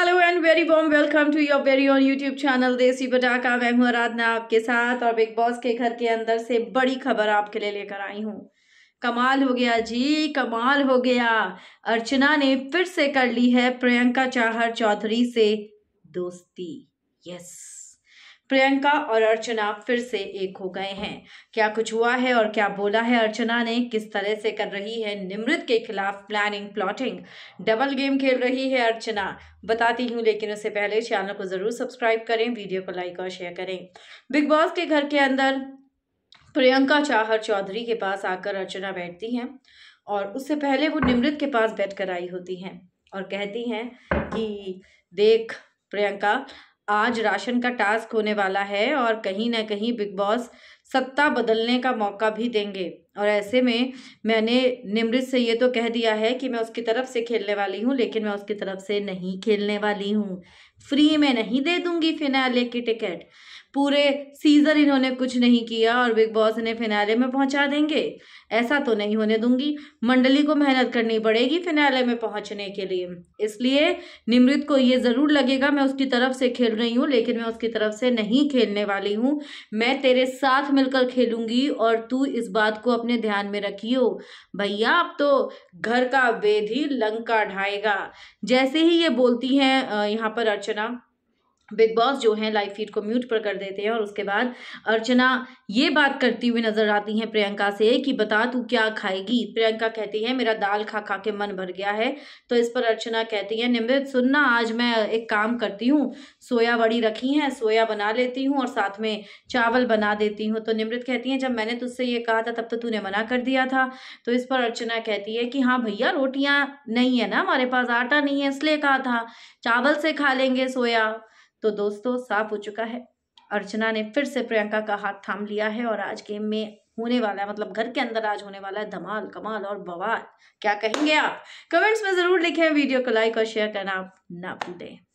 hello and very warm welcome to your very own YouTube channel Desi Bataka मैं हूँ आराधना आपके साथ और बिग बॉस के घर के अंदर से बड़ी खबर आपके लिए लेकर आई हूँ कमाल हो गया जी कमाल हो गया अर्चना ने फिर से कर ली है प्रियंका चाहर चौधरी से दोस्ती यस प्रियंका और अर्चना फिर से एक हो गए हैं क्या कुछ हुआ है और क्या बोला है अर्चना ने किस तरह से कर रही है निमृत के खिलाफ प्लानिंग प्लॉटिंग डबल गेम खेल रही है अर्चना बताती हूँ लेकिन उससे पहले चैनल को ज़रूर सब्सक्राइब करें वीडियो को लाइक और शेयर करें बिग बॉस के घर के अंदर प्रियंका चाहर चौधरी के पास आकर अर्चना बैठती हैं और उससे पहले वो निमृत के पास बैठ कर आई होती हैं और कहती हैं कि देख प्रियंका आज राशन का टास्क होने वाला है और कहीं ना कहीं बिग बॉस सत्ता बदलने का मौका भी देंगे और ऐसे में मैंने निमृत से ये तो कह दिया है कि मैं उसकी तरफ से खेलने वाली हूँ लेकिन मैं उसकी तरफ से नहीं खेलने वाली हूँ फ्री में नहीं दे दूंगी फिनाले की टिकट पूरे सीजन इन्होंने कुछ नहीं किया और बिग बॉस ने फिनाले में पहुंचा देंगे ऐसा तो नहीं होने दूंगी मंडली को मेहनत करनी पड़ेगी फिनाले में पहुंचने के लिए इसलिए निमृत को ये ज़रूर लगेगा मैं उसकी तरफ से खेल रही हूँ लेकिन मैं उसकी तरफ से नहीं खेलने वाली हूँ मैं तेरे साथ में मिलकर खेलूंगी और तू इस बात को अपने ध्यान में रखियो भैया अब तो घर का वेद ही लंका ढाएगा जैसे ही ये बोलती हैं यहाँ पर अर्चना बिग बॉस जो है लाइव फीड को म्यूट पर कर देते हैं और उसके बाद अर्चना ये बात करती हुई नजर आती हैं प्रियंका से कि बता तू क्या खाएगी प्रियंका कहती है मेरा दाल खा खा के मन भर गया है तो इस पर अर्चना कहती है निमृत सुनना आज मैं एक काम करती हूँ सोया बड़ी रखी है सोया बना लेती हूँ और साथ में चावल बना देती हूँ तो निमृत कहती हैं जब मैंने तुझसे ये कहा था तब तो तूने मना कर दिया था तो इस पर अर्चना कहती है कि हाँ भैया रोटियाँ नहीं है ना हमारे पास आटा नहीं है इसलिए कहा था चावल से खा लेंगे सोया तो दोस्तों साफ हो चुका है अर्चना ने फिर से प्रियंका का हाथ थाम लिया है और आज गेम में होने वाला है मतलब घर के अंदर आज होने वाला है धमाल कमाल और बवाल क्या कहेंगे आप कमेंट्स में ज़रूर लिखें वीडियो को लाइक और शेयर करना आप ना भूलें